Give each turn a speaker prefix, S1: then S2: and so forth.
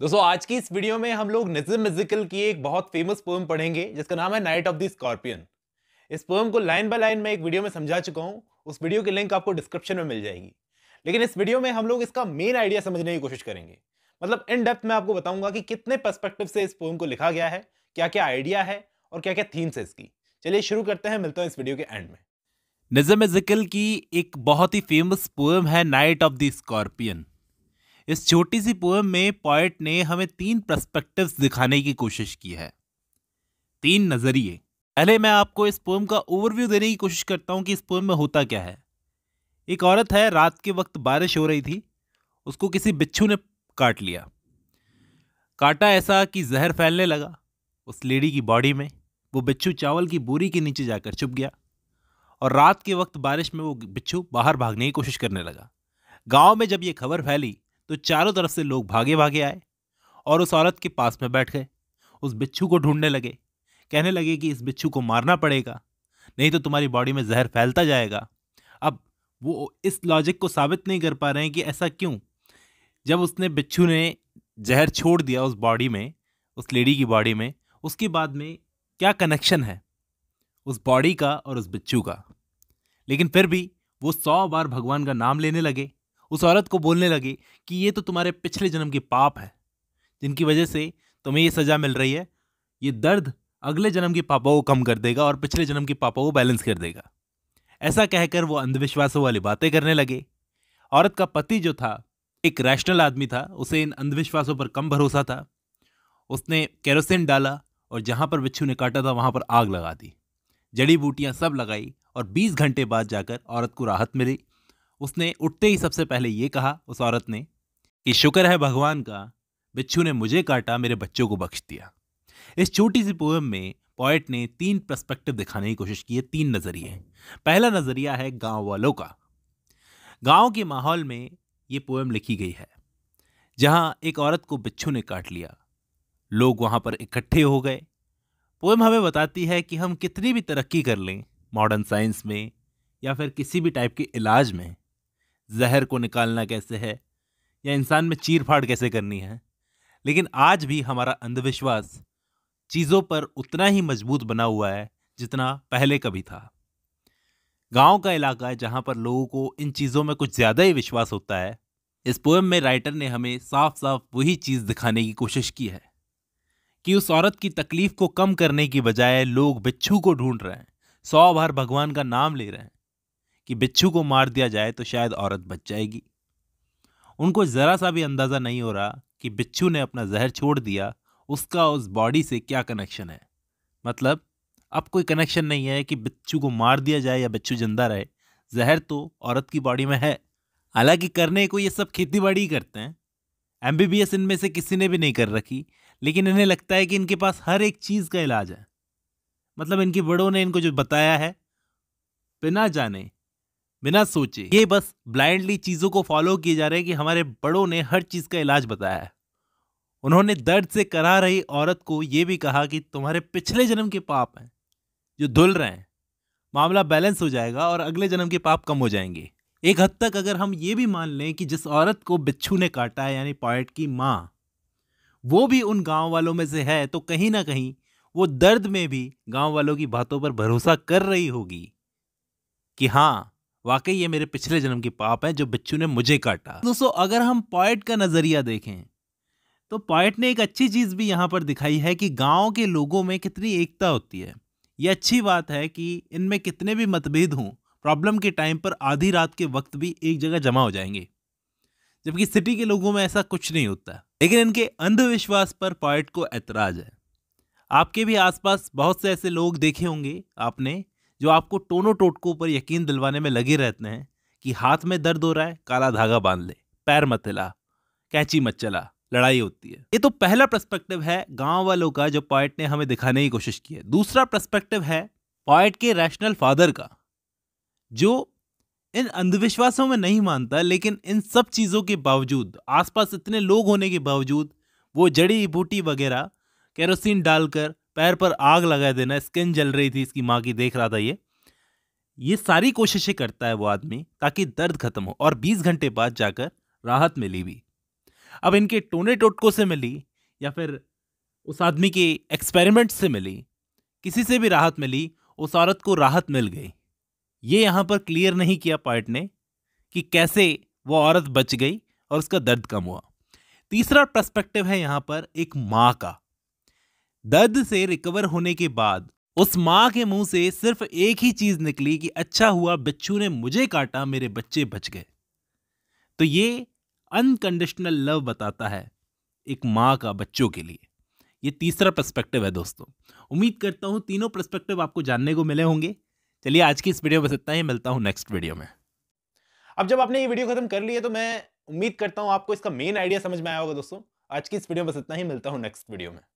S1: दोस्तों आज की इस वीडियो में हम लोग निजम मिजिकल की एक बहुत फेमस पोम पढ़ेंगे जिसका नाम है नाइट ऑफ द स्कॉर्पियन इस पोम को लाइन बाय लाइन मैं एक वीडियो में समझा चुका हूँ उस वीडियो की लिंक आपको डिस्क्रिप्शन में मिल जाएगी लेकिन इस वीडियो में हम लोग इसका मेन आइडिया समझने की कोशिश करेंगे मतलब इन डेप्थ में आपको बताऊंगा कि कितने पर्सपेक्टिव से इस पोम को लिखा गया है क्या क्या आइडिया है और क्या क्या थीम्स है इसकी चलिए शुरू करते हैं मिलता हूँ इस वीडियो के एंड में निजम मिजिकल की एक बहुत ही फेमस पोएम है नाइट ऑफ द स्कॉर्पियन इस छोटी सी पोएम में पॉइट ने हमें तीन प्रस्पेक्टिव दिखाने की कोशिश की है तीन नज़रिए पहले मैं आपको इस पोएम का ओवरव्यू देने की कोशिश करता हूँ कि इस पोएम में होता क्या है एक औरत है रात के वक्त बारिश हो रही थी उसको किसी बिच्छू ने काट लिया काटा ऐसा कि जहर फैलने लगा उस लेडी की बॉडी में वो बिच्छू चावल की बोरी के नीचे जाकर छुप गया और रात के वक्त बारिश में वो बिच्छू बाहर भागने की कोशिश करने लगा गांव में जब ये खबर फैली तो चारों तरफ से लोग भागे भागे आए और उस औरत के पास में बैठ गए उस बिच्छू को ढूंढने लगे कहने लगे कि इस बिच्छू को मारना पड़ेगा नहीं तो तुम्हारी बॉडी में जहर फैलता जाएगा अब वो इस लॉजिक को साबित नहीं कर पा रहे हैं कि ऐसा क्यों जब उसने बिच्छू ने जहर छोड़ दिया उस बॉडी में उस लेडी की बॉडी में उसके बाद में क्या कनेक्शन है उस बॉडी का और उस बिच्छू का लेकिन फिर भी वो सौ बार भगवान का नाम लेने लगे उस औरत को बोलने लगे कि ये तो तुम्हारे पिछले जन्म के पाप है जिनकी वजह से तुम्हें ये सज़ा मिल रही है ये दर्द अगले जन्म के पापा को कम कर देगा और पिछले जन्म के पापा को बैलेंस कर देगा ऐसा कहकर वो अंधविश्वासों वाली बातें करने लगे औरत का पति जो था एक रैशनल आदमी था उसे इन अंधविश्वासों पर कम भरोसा था उसने केरोसिन डाला और जहाँ पर बिच्छू ने काटा था वहाँ पर आग लगा दी जड़ी बूटियाँ सब लगाई और 20 घंटे बाद जाकर औरत को राहत मिली उसने उठते ही सबसे पहले ये कहा उस औरत ने कि शुक्र है भगवान का बिच्छू ने मुझे काटा मेरे बच्चों को बख्श दिया इस छोटी सी पोएम में पॉइट ने तीन पर्सपेक्टिव दिखाने की कोशिश की है तीन नज़रिए पहला नज़रिया है गांव वालों का गांव के माहौल में ये पोएम लिखी गई है जहां एक औरत को बिच्छू ने काट लिया लोग वहां पर इकट्ठे हो गए पोएम हमें बताती है कि हम कितनी भी तरक्की कर लें मॉडर्न साइंस में या फिर किसी भी टाइप के इलाज में जहर को निकालना कैसे है या इंसान में चीर फाड़ कैसे करनी है लेकिन आज भी हमारा अंधविश्वास चीज़ों पर उतना ही मजबूत बना हुआ है जितना पहले कभी था गांव का इलाका है जहां पर लोगों को इन चीज़ों में कुछ ज़्यादा ही विश्वास होता है इस पोएम में राइटर ने हमें साफ साफ वही चीज़ दिखाने की कोशिश की है कि उस औरत की तकलीफ को कम करने की बजाय लोग बिच्छू को ढूंढ रहे हैं सौ बार भगवान का नाम ले रहे हैं कि बिच्छू को मार दिया जाए तो शायद औरत बच जाएगी उनको ज़रा सा भी अंदाज़ा नहीं हो रहा कि बिच्छू ने अपना जहर छोड़ दिया उसका उस बॉडी से क्या कनेक्शन है मतलब अब कोई कनेक्शन नहीं है कि बिच्छू को मार दिया जाए या बिच्छू जिंदा रहे जहर तो औरत की बॉडी में है हालांकि करने को ये सब खेती बाड़ी ही करते हैं एम इनमें से किसी ने भी नहीं कर रखी लेकिन इन्हें लगता है कि इनके पास हर एक चीज़ का इलाज है मतलब इनके बड़ों ने इनको जो बताया है बिना जाने बिना सोचे ये बस ब्लाइंडली चीज़ों को फॉलो किए जा रहे हैं कि हमारे बड़ों ने हर चीज़ का इलाज बताया है उन्होंने दर्द से करा रही औरत को यह भी कहा कि तुम्हारे पिछले जन्म के पाप हैं जो धुल रहे हैं मामला बैलेंस हो जाएगा और अगले जन्म के पाप कम हो जाएंगे एक हद तक अगर हम ये भी मान लें कि जिस औरत को बिच्छू ने काटा है यानी पॉइट की माँ वो भी उन गांव वालों में से है तो कहीं ना कहीं वो दर्द में भी गांव वालों की बातों पर भरोसा कर रही होगी कि हाँ वाकई ये मेरे पिछले जन्म के पाप है जो बिच्छू ने मुझे काटा दोस्तों अगर हम पॉइट का नज़रिया देखें तो पॉइट ने एक अच्छी चीज़ भी यहाँ पर दिखाई है कि गाँव के लोगों में कितनी एकता होती है ये अच्छी बात है कि इनमें कितने भी मतभेद हों प्रॉब्लम के टाइम पर आधी रात के वक्त भी एक जगह जमा हो जाएंगे जबकि सिटी के लोगों में ऐसा कुछ नहीं होता लेकिन इनके अंधविश्वास पर पॉइट को ऐतराज है आपके भी आसपास बहुत से ऐसे लोग देखे होंगे आपने जो आपको टोनो टोटकों पर यकीन दिलवाने में लगे रहते हैं कि हाथ में दर्द हो रहा है काला धागा बांध ले पैर मत हिला कैंची मत चला लड़ाई होती है ये तो पहला प्रस्पेक्टिव है गांव वालों का जो पॉइट ने हमें दिखाने की कोशिश की है दूसरा प्रस्पेक्टिव है पॉइट के रैशनल फादर का जो इन अंधविश्वासों में नहीं मानता लेकिन इन सब चीज़ों के बावजूद आसपास इतने लोग होने के बावजूद वो जड़ी बूटी वगैरह केरोसिन डालकर पैर पर आग लगा देना स्किन जल रही थी इसकी माँ की देख रहा था ये ये सारी कोशिशें करता है वो आदमी ताकि दर्द खत्म हो और 20 घंटे बाद जाकर राहत मिली भी अब इनके टोने टोटकों से मिली या फिर उस आदमी के एक्सपेरिमेंट से मिली किसी से भी राहत मिली उस औरत को राहत मिल गई ये यहाँ पर क्लियर नहीं किया पार्ट ने कि कैसे वो औरत बच गई और उसका दर्द कम हुआ तीसरा पर्सपेक्टिव है यहाँ पर एक माँ का दर्द से रिकवर होने के बाद उस माँ के मुंह से सिर्फ एक ही चीज निकली कि अच्छा हुआ बिच्छू ने मुझे काटा मेरे बच्चे बच गए तो ये अनकंडीशनल लव बताता है एक माँ का बच्चों के लिए ये तीसरा पर्सपेक्टिव है दोस्तों उम्मीद करता हूँ तीनों पर्सपेक्टिव आपको जानने को मिले होंगे चलिए आज की इस वीडियो में बस इतना ही मिलता हूँ नेक्स्ट वीडियो में अब जब आपने ये वीडियो खत्म कर लिया तो मैं उम्मीद करता हूँ आपको इसका मेन आइडिया समझ में आया होगा दोस्तों आज की इस वीडियो में इतना ही मिलता हूँ नेक्स्ट वीडियो में